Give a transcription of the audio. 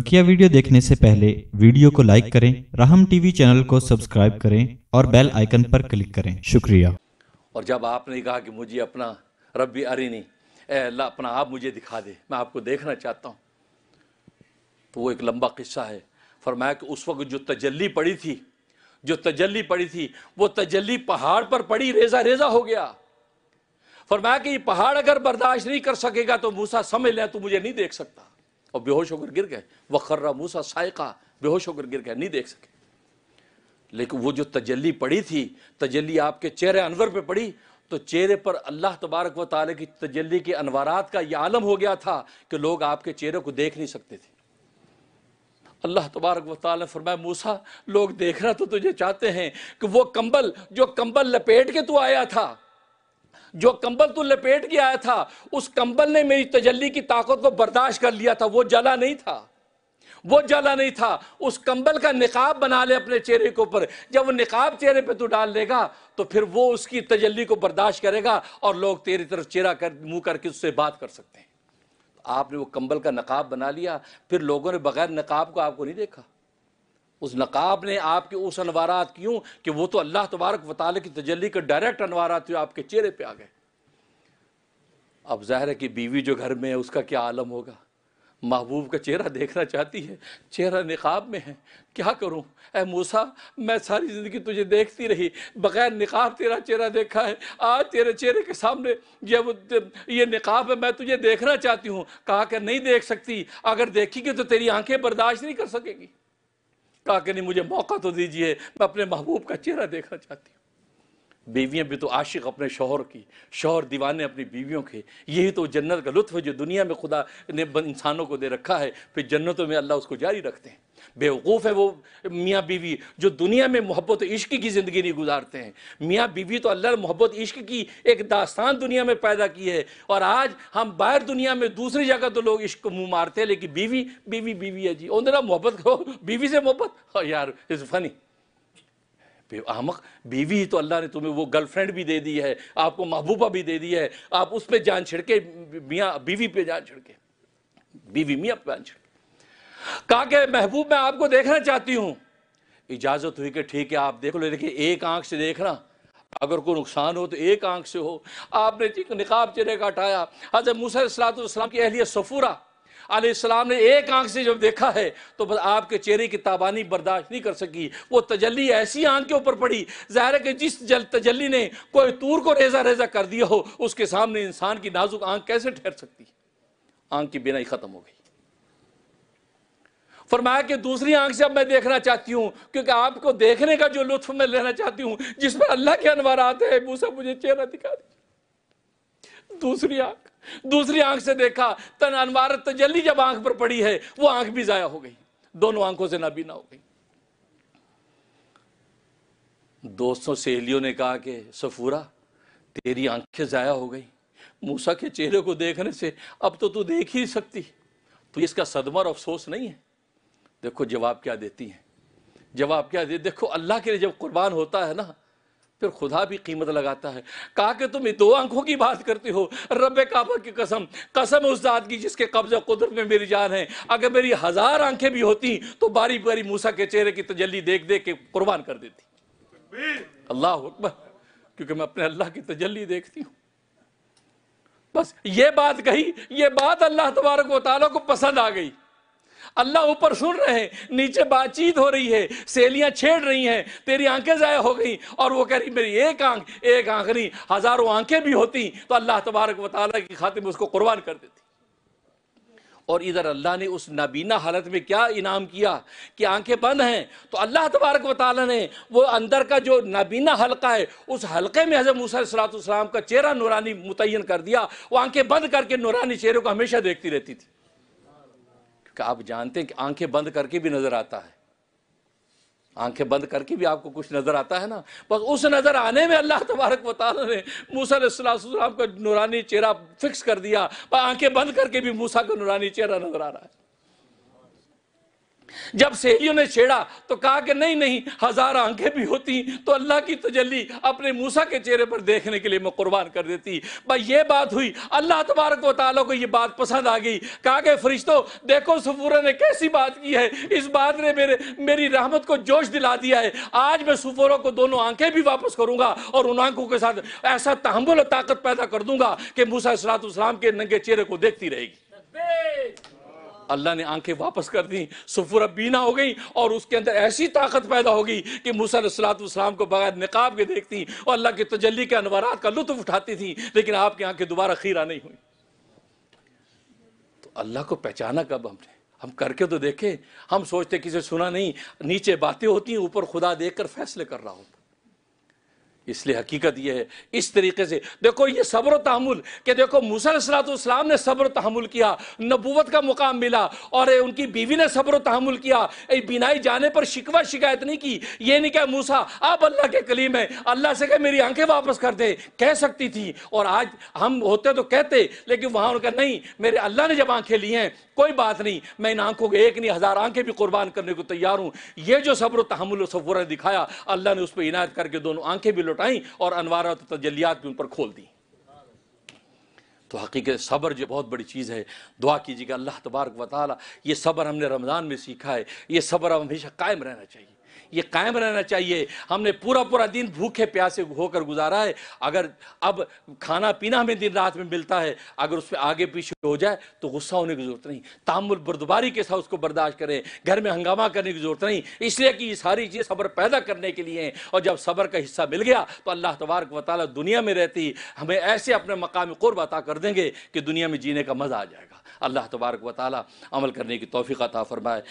बकिया वीडियो देखने से पहले वीडियो को लाइक करें राहम टीवी चैनल को सब्सक्राइब करें और बेल आइकन पर क्लिक करें शुक्रिया और जब आपने कहा कि मुझे अपना अरे नहीं अल्लाह अपना आप मुझे दिखा दे मैं आपको देखना चाहता हूँ तो वो एक लंबा किस्सा है फरमाया कि उस वक्त जो तजल्ली पड़ी थी जो तजल्ली पड़ी थी वो तजल्ली पहाड़ पर पड़ी रेजा रेजा हो गया फरमाया कि ये पहाड़ अगर बर्दाश्त नहीं कर सकेगा तो मूसा समझ लें तो मुझे नहीं देख सकता और बेहोश होकर गिर गए वखर्रा मूसा सायका बेहोश होकर गिर गए नहीं देख सके लेकिन वो जो तजली पड़ी थी तजली आपके चेहरे अनवर पे पड़ी तो चेहरे पर अल्लाह तबारक व ताली की तजली के अनवारात का यह आलम हो गया था कि लोग आपके चेहरे को देख नहीं सकते थे अल्लाह तबारक व ताल फरमाए मूसा लोग देखना तो तुझे चाहते हैं कि वो कंबल जो कंबल लपेट के तू आया था जो कंबल तू लपेट के आया था उस कंबल ने मेरी तजल्ली की ताकत को बर्दाश्त कर लिया था वो जला नहीं था वो जला नहीं था उस कंबल का निकाब बना ले अपने चेहरे के ऊपर जब वो निकाब चेहरे पे तू डाल लेगा तो फिर वो उसकी तजल्ली को बर्दाश्त करेगा और लोग तेरी तरफ चेहरा कर मुंह करके उससे बात कर सकते हैं तो आपने वो कंबल का नकाब बना लिया फिर लोगों ने बगैर नकाब को आपको नहीं देखा उस नकाब ने आपके उस अनवारात क्यों कि वो तो अल्लाह तबारक वाले की तजली के डायरेक्ट अनवारात आपके चेहरे पे आ गए अब ज़ाहिर है कि बीवी जो घर में है उसका क्या आलम होगा महबूब का चेहरा देखना चाहती है चेहरा निकाब में है क्या करूं ए मूसा मैं सारी ज़िंदगी तुझे देखती रही बग़ैर निकाब तेरा चेहरा देखा है आज तेरे चेहरे के सामने ये वो ये निकाब है मैं तुझे देखना चाहती हूँ कहा कि नहीं देख सकती अगर देखेगी तो तेरी आंखें बर्दाश्त नहीं कर सकेगी कहा कि नहीं मुझे मौका तो दीजिए मैं अपने महबूब का चेहरा देखना चाहती हूँ बीवियाँ भी तो आशिक अपने शोहर की शोहर दीवाने अपनी बीवियों के यही तो जन्नत का लुत्फ है जो दुनिया में खुदा ने इंसानों को दे रखा है फिर जन्नतों में अल्लाह उसको जारी रखते हैं बेवकूफ़ है वो मियाँ बीवी जो दुनिया में मोहब्बत इश्क की ज़िंदगी नहीं गुजारते हैं मियाँ बीवी तो अल्लाह ने मोहब्बत इश्क की एक दास्तान दुनिया में पैदा की है और आज हम बाहर दुनिया में दूसरी जगह तो लोग इश्क को मुँह मारते हैं लेकिन बीवी बीवी बीवी है जी उन मोहब्बत करो बीवी से मोहब्बत हाँ यार इज़ फनी आमक बीवी ही तो अल्लाह ने तुम्हें वो गर्लफ्रेंड भी दे दी है आपको महबूबा भी दे दी है आप उस पर जान छिड़के मियाँ बीवी पे जान छिड़के बीवी मियाँ पे जान छिड़के कहा कि महबूब मैं आपको देखना चाहती हूँ इजाज़त हुई कि ठीक है आप देख लो देखिए एक आंख से देखना अगर कोई नुकसान हो तो एक आंख से हो आपने निकाब चेहरे का हटाया मूसा सलात की अहलियत सफूरा आसमाम ने एक आंख से जब देखा है तो बस आपके चेहरे की ताबानी बर्दाश्त नहीं कर सकी वो तजल्ली ऐसी आंख के ऊपर पड़ी ज़ाहिर है कि जिस जल तजल्ली ने कोई तूर को रेजा रेजा कर दिया हो उसके सामने इंसान की नाजुक आंख कैसे ठहर सकती आंख की बिना ख़त्म हो गई फरमाया कि दूसरी आंख से अब मैं देखना चाहती हूँ क्योंकि आपको देखने का जो लुत्फ मैं लेना चाहती हूँ जिस पर अल्लाह के अनवर आते हैं मुझे चेहरा दिखा दीजिए दूसरी आंख दूसरी आंख से देखा तन अनवार तजल्ली जब आंख पर पड़ी है वो आंख भी जाया हो गई दोनों आंखों से नाबीना हो गई दोस्तों सहेलियों ने कहा कि सफूरा तेरी आंखें ज़ाया हो गई मूसा के चेहरे को देखने से अब तो तू देख ही सकती तो इसका सदमा अफसोस नहीं है देखो जवाब क्या देती है जवाब क्या दे देखो अल्लाह के लिए जब कुर्बान होता है ना फिर खुदा भी कीमत लगाता है कहा कि तुम दो आंखों की बात करते हो रब काबा की कसम कसम उस दाद की जिसके कब्जे कुदरत में मेरी जान है अगर मेरी हज़ार आंखें भी होती तो बारी बारी मूसा के चेहरे की तजली देख देख के कुर्बान कर देती अल्लाह अकबर क्योंकि मैं अपने अल्लाह की तजली देखती हूँ बस ये बात कही ये बात अल्लाह तबारक वाली को पसंद आ गई अल्लाह ऊपर सुन रहे हैं नीचे बातचीत हो रही है सहेलियां छेड़ रही हैं तेरी आंखें ज़ाया हो गई और वो कह रही मेरी एक आंख एक आंख नहीं हज़ारों आंखें भी होती तो अल्लाह तबारक वाली की खातिर उसको कुर्बान कर देती और इधर अल्लाह ने उस नाबीना हालत में क्या इनाम किया कि आंखें बंद हैं तो अल्लाह तबारक वाली ने वो अंदर का जो नाबीना हल्का है उस हल्के में हज़रत मूसलाम का चेहरा नूरानी मुतन कर दिया वो आंखें बंद करके नूरानी चेहरे को हमेशा देखती रहती थी कि आप जानते हैं कि आंखें बंद करके भी नज़र आता है आंखें बंद करके भी आपको कुछ नज़र आता है ना बस उस नज़र आने में अल्लाह तबारक वाली ने मूसा का नूरानी चेहरा फिक्स कर दिया पर आंखें बंद करके भी मूसा का नूरानी चेहरा नज़र आ रहा है जब सहेलियों ने छेड़ा तो कहा कि नहीं नहीं हजार आंखें भी होती तो अल्लाह की तजली अपने मूसा के चेहरे पर देखने के लिए मैं कुर्बान कर देती भाई ये बात हुई अल्लाह तबारक वाली को ये बात पसंद आ गई कहा कि फरिश्तों देखो सफूरा ने कैसी बात की है इस बात ने मेरे मेरी रहमत को जोश दिला दिया है आज मैं सफूरों को दोनों आंखें भी वापस करूंगा और उन आंखों के साथ ऐसा तहमुल ताकत पैदा कर दूंगा कि मूसा सलात के नंगे चेहरे को देखती रहेगी अल्लाह ने आंखें वापस कर दी सफुर बीना हो गई और उसके अंदर ऐसी ताकत पैदा होगी कि मूसलातम को बगैर निकाब के देखती और अल्लाह की तजली के अनवर का लुत्फ उठाती थी लेकिन आपकी आंखें दोबारा खीरा नहीं हुई तो अल्लाह को पहचाना कब हमने हम करके तो देखें हम सोचते किसे सुना नहीं नीचे बातें होती हैं ऊपर खुदा देख कर फैसले कर रहा होता इसलिए हकीकत यह है इस तरीके से देखो ये सब्र तहमुल कि देखो मूसलाम ने सब्र तहमुल किया नबूवत का मुकाम मिला और उनकी बीवी ने सब्र तहमुल किया बिनाई जाने पर शिकवा शिकायत नहीं की ये नहीं क्या मूसा आप अल्लाह के कलीम है अल्लाह से कह मेरी आंखें वापस कर दे कह सकती थी और आज हम होते तो कहते लेकिन वहाँ उनका नहीं मेरे अल्लाह ने जब आंखें ली हैं कोई बात नहीं मैं इन आंखों के एक नहीं हज़ार आंखें भी कुर्बान करने को तैयार हूँ ये जो सब्र तहमुल ने दिखाया अल्लाह ने उस पर इनायत करके दोनों आंखें भी लुटाई और अनवारा तजलियात भी उन पर खोल दी तो हकीकत सब्र जो बहुत बड़ी चीज़ है दुआ कीजिएगा अल्लाह तबारक वाली ये सब्र हमने रमज़ान में सीखा है ये सब्र हमेशा कायम रहना चाहिए ये कायम रहना चाहिए हमने पूरा पूरा दिन भूखे प्यासे होकर गुजारा है अगर अब खाना पीना हमें दिन रात में मिलता है अगर उसमें आगे पीछे हो जाए तो गुस्सा होने की जरूरत नहीं तामुल बुरदबारी के साथ उसको बर्दाश्त करें घर में हंगामा करने की जरूरत नहीं इसलिए कि ये सारी चीज़ सब्र पैदा करने के लिए हैं और जब सब्र का हिस्सा मिल गया तो अल्लाह तबारक वाली दुनिया में रहती हमें ऐसे अपने मकाम कुर्ब अता कर देंगे कि दुनिया में जीने का मज़ा आ जाएगा अल्लाह तबारक वाली अमल करने की तोफ़ी का ताफरमाए